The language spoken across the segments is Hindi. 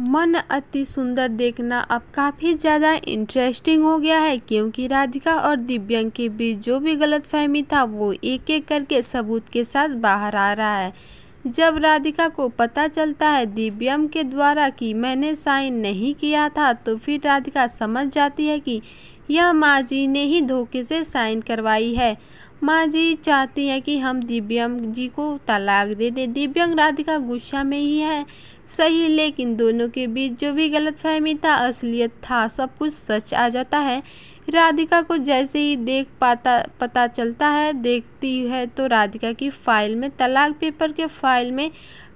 मन अति सुंदर देखना अब काफ़ी ज़्यादा इंटरेस्टिंग हो गया है क्योंकि राधिका और दिव्यांग के बीच जो भी गलतफहमी था वो एक एक करके सबूत के साथ बाहर आ रहा है जब राधिका को पता चलता है दिव्यम के द्वारा कि मैंने साइन नहीं किया था तो फिर राधिका समझ जाती है कि यह माँ जी ने ही धोखे से साइन करवाई है माँ जी चाहती हैं कि हम दिव्यांग जी को तलाक दे दें दिव्यांग राधिका गुस्सा में ही है सही लेकिन दोनों के बीच जो भी गलतफहमी था असलियत था सब कुछ सच आ जाता है राधिका को जैसे ही देख पाता पता चलता है देखती है तो राधिका की फ़ाइल में तलाक पेपर के फाइल में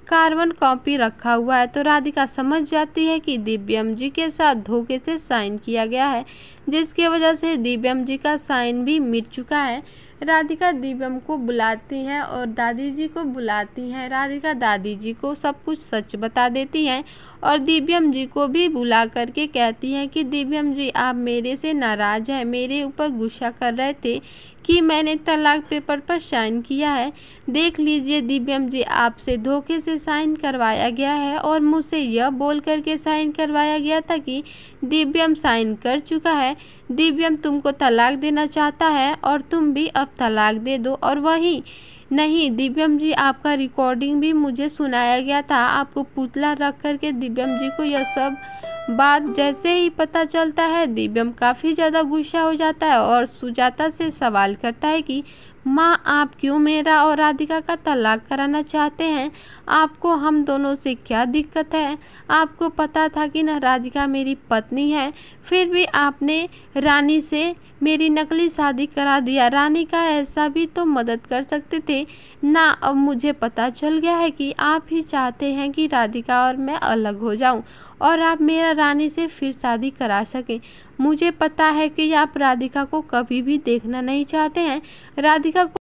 कार्बन कॉपी रखा हुआ है तो राधिका समझ जाती है कि दिव्यम जी के साथ धोखे से साइन किया गया है जिसकी वजह से दिव्यम जी का साइन भी मिट चुका है राधिका दिव्यम को बुलाती हैं और दादी जी को बुलाती हैं राधिका दादी जी को सब कुछ सच बता देती हैं और दिव्यम जी को भी बुला करके कहती हैं कि दिव्यम जी आप मेरे से नाराज़ हैं मेरे ऊपर गुस्सा कर रहे थे कि मैंने तलाक पेपर पर साइन किया है देख लीजिए दिव्यम जी आपसे धोखे से साइन करवाया गया है और मुझसे यह बोल करके साइन करवाया गया था कि दिव्यम साइन कर चुका है दिव्यम तुमको तलाक देना चाहता है और तुम भी अब तलाक दे दो और वही नहीं दिव्यम जी आपका रिकॉर्डिंग भी मुझे सुनाया गया था आपको पुतला रख कर के दिव्यम जी को यह सब बात जैसे ही पता चलता है दिव्यम काफ़ी ज़्यादा गुस्सा हो जाता है और सुजाता से सवाल करता है कि माँ आप क्यों मेरा और राधिका का तलाक कराना चाहते हैं आपको हम दोनों से क्या दिक्कत है आपको पता था कि न राधिका मेरी पत्नी है फिर भी आपने रानी से मेरी नकली शादी करा दिया रानी का ऐसा भी तो मदद कर सकते थे ना अब मुझे पता चल गया है कि आप ही चाहते हैं कि राधिका और मैं अलग हो जाऊं और आप मेरा रानी से फिर शादी करा सकें मुझे पता है कि आप राधिका को कभी भी देखना नहीं चाहते हैं राधिका को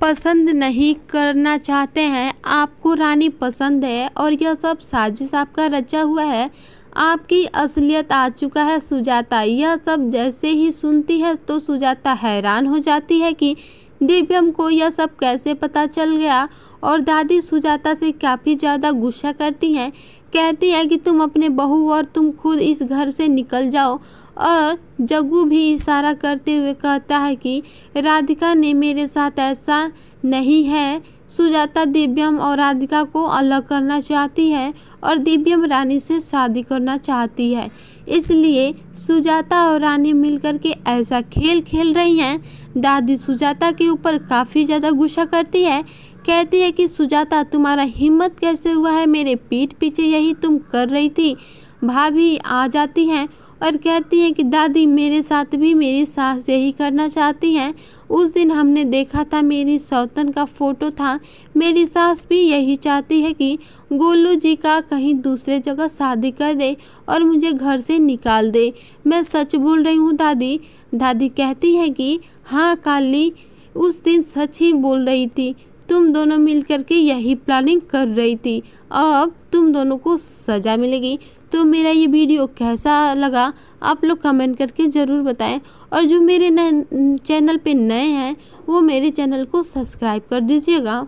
पसंद नहीं करना चाहते हैं आपको रानी पसंद है और यह सब साजिश आपका रचा हुआ है आपकी असलियत आ चुका है सुजाता यह सब जैसे ही सुनती है तो सुजाता हैरान हो जाती है कि दिव्यम को यह सब कैसे पता चल गया और दादी सुजाता से काफ़ी ज़्यादा गुस्सा करती हैं कहती है कि तुम अपने बहू और तुम खुद इस घर से निकल जाओ और जग्गू भी इशारा करते हुए कहता है कि राधिका ने मेरे साथ ऐसा नहीं है सुजाता दिव्यम और राधिका को अलग करना चाहती है और दिव्यम रानी से शादी करना चाहती है इसलिए सुजाता और रानी मिलकर के ऐसा खेल खेल रही हैं दादी सुजाता के ऊपर काफ़ी ज़्यादा गुस्सा करती है कहती है कि सुजाता तुम्हारा हिम्मत कैसे हुआ है मेरे पीठ पीछे यही तुम कर रही थी भाभी आ जाती हैं और कहती हैं कि दादी मेरे साथ भी मेरी सास यही करना चाहती हैं उस दिन हमने देखा था मेरी सौतन का फ़ोटो था मेरी सास भी यही चाहती है कि गोलू जी का कहीं दूसरे जगह शादी कर दे और मुझे घर से निकाल दे मैं सच बोल रही हूँ दादी दादी कहती है कि हाँ काली उस दिन सच ही बोल रही थी तुम दोनों मिल के यही प्लानिंग कर रही थी अब तुम दोनों को सज़ा मिलेगी तो मेरा ये वीडियो कैसा लगा आप लोग कमेंट करके ज़रूर बताएं और जो मेरे चैनल पे नए हैं वो मेरे चैनल को सब्सक्राइब कर दीजिएगा